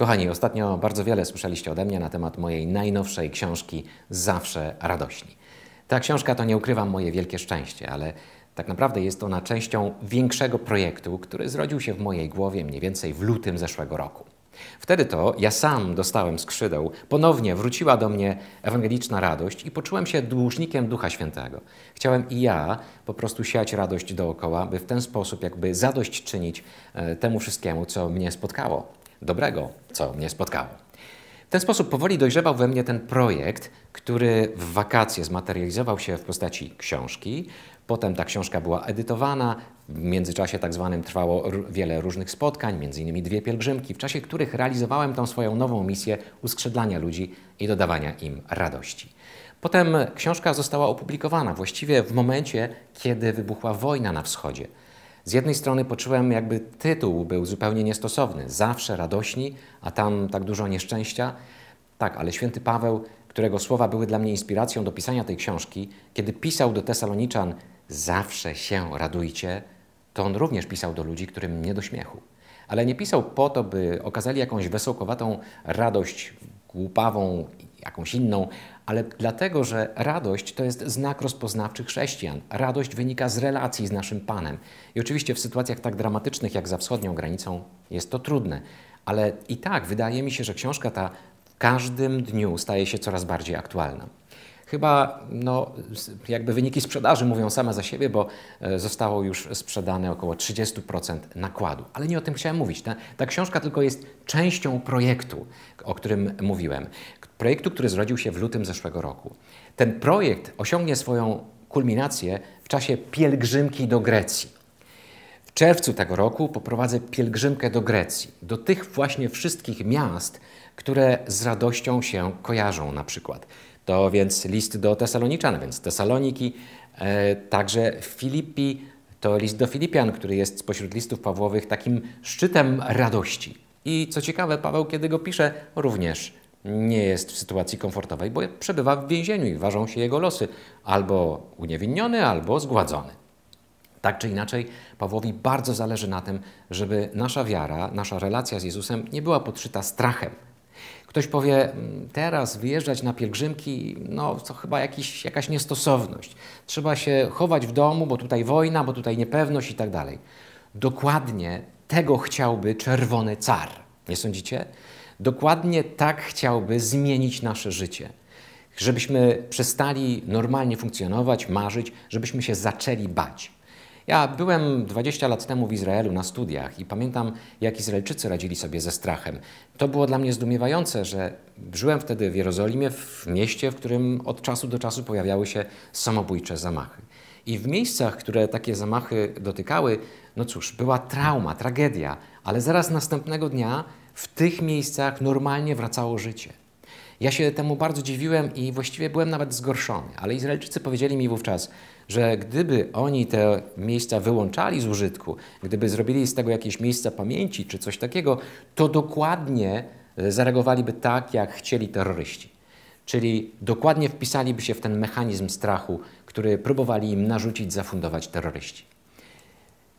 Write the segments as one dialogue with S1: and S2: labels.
S1: Kochani, ostatnio bardzo wiele słyszeliście ode mnie na temat mojej najnowszej książki Zawsze radośni. Ta książka to nie ukrywam moje wielkie szczęście, ale tak naprawdę jest ona częścią większego projektu, który zrodził się w mojej głowie mniej więcej w lutym zeszłego roku. Wtedy to ja sam dostałem skrzydeł, ponownie wróciła do mnie ewangeliczna radość i poczułem się dłużnikiem Ducha Świętego. Chciałem i ja po prostu siać radość dookoła, by w ten sposób jakby zadość czynić e, temu wszystkiemu, co mnie spotkało dobrego, co mnie spotkało. W ten sposób powoli dojrzewał we mnie ten projekt, który w wakacje zmaterializował się w postaci książki. Potem ta książka była edytowana, w międzyczasie tak zwanym trwało wiele różnych spotkań, między innymi dwie pielgrzymki, w czasie których realizowałem tą swoją nową misję uskrzydlania ludzi i dodawania im radości. Potem książka została opublikowana właściwie w momencie, kiedy wybuchła wojna na wschodzie. Z jednej strony poczułem, jakby tytuł był zupełnie niestosowny, zawsze radośni, a tam tak dużo nieszczęścia. Tak, ale święty Paweł, którego słowa były dla mnie inspiracją do pisania tej książki, kiedy pisał do Tesaloniczan, zawsze się radujcie, to on również pisał do ludzi, którym nie do śmiechu. Ale nie pisał po to, by okazali jakąś wesołkowatą radość głupawą jakąś inną, ale dlatego, że radość to jest znak rozpoznawczy chrześcijan. Radość wynika z relacji z naszym Panem. I oczywiście w sytuacjach tak dramatycznych jak za wschodnią granicą jest to trudne, ale i tak wydaje mi się, że książka ta w każdym dniu staje się coraz bardziej aktualna. Chyba no, jakby wyniki sprzedaży mówią same za siebie, bo e, zostało już sprzedane około 30% nakładu. Ale nie o tym chciałem mówić. Ta, ta książka tylko jest częścią projektu, o którym mówiłem. Projektu, który zrodził się w lutym zeszłego roku. Ten projekt osiągnie swoją kulminację w czasie pielgrzymki do Grecji. W czerwcu tego roku poprowadzę pielgrzymkę do Grecji, do tych właśnie wszystkich miast, które z radością się kojarzą na przykład. To więc list do Tesaloniczan, więc Tesaloniki, e, także Filipi, to list do Filipian, który jest spośród listów Pawłowych takim szczytem radości. I co ciekawe, Paweł, kiedy go pisze, również nie jest w sytuacji komfortowej, bo przebywa w więzieniu i ważą się jego losy albo uniewinniony, albo zgładzony. Tak czy inaczej, Pawłowi bardzo zależy na tym, żeby nasza wiara, nasza relacja z Jezusem nie była podszyta strachem, Ktoś powie, mm, teraz wyjeżdżać na pielgrzymki, no to chyba jakiś, jakaś niestosowność. Trzeba się chować w domu, bo tutaj wojna, bo tutaj niepewność i tak dalej. Dokładnie tego chciałby czerwony car. Nie sądzicie? Dokładnie tak chciałby zmienić nasze życie. Żebyśmy przestali normalnie funkcjonować, marzyć, żebyśmy się zaczęli bać. Ja byłem 20 lat temu w Izraelu na studiach i pamiętam, jak Izraelczycy radzili sobie ze strachem. To było dla mnie zdumiewające, że żyłem wtedy w Jerozolimie, w mieście, w którym od czasu do czasu pojawiały się samobójcze zamachy. I w miejscach, które takie zamachy dotykały, no cóż, była trauma, tragedia, ale zaraz następnego dnia w tych miejscach normalnie wracało życie. Ja się temu bardzo dziwiłem i właściwie byłem nawet zgorszony, ale Izraelczycy powiedzieli mi wówczas, że gdyby oni te miejsca wyłączali z użytku, gdyby zrobili z tego jakieś miejsca pamięci czy coś takiego, to dokładnie zareagowaliby tak, jak chcieli terroryści. Czyli dokładnie wpisaliby się w ten mechanizm strachu, który próbowali im narzucić, zafundować terroryści.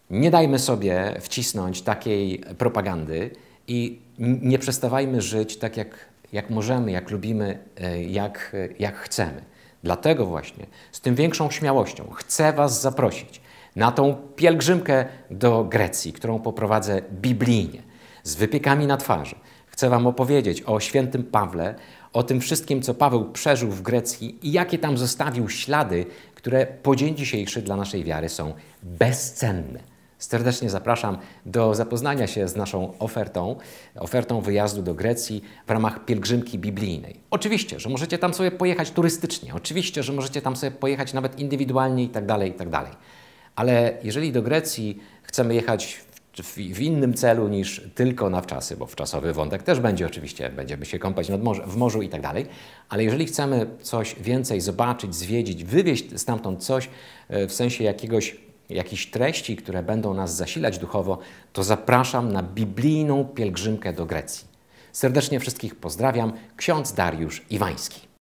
S1: Nie dajmy sobie wcisnąć takiej propagandy, i nie przestawajmy żyć tak, jak, jak możemy, jak lubimy, e, jak, jak chcemy. Dlatego właśnie z tym większą śmiałością chcę Was zaprosić na tą pielgrzymkę do Grecji, którą poprowadzę biblijnie, z wypiekami na twarzy. Chcę Wam opowiedzieć o świętym Pawle, o tym wszystkim, co Paweł przeżył w Grecji i jakie tam zostawił ślady, które po dzień dzisiejszy dla naszej wiary są bezcenne. Serdecznie zapraszam do zapoznania się z naszą ofertą, ofertą wyjazdu do Grecji w ramach pielgrzymki biblijnej. Oczywiście, że możecie tam sobie pojechać turystycznie, oczywiście, że możecie tam sobie pojechać nawet indywidualnie itd., tak itd. Tak ale jeżeli do Grecji chcemy jechać w innym celu niż tylko na wczasy, bo wczasowy wątek też będzie oczywiście, będziemy się kąpać nad morze, w morzu i tak dalej, ale jeżeli chcemy coś więcej zobaczyć, zwiedzić, wywieźć stamtąd coś e, w sensie jakiegoś jakichś treści, które będą nas zasilać duchowo, to zapraszam na biblijną pielgrzymkę do Grecji. Serdecznie wszystkich pozdrawiam, ksiądz Dariusz Iwański.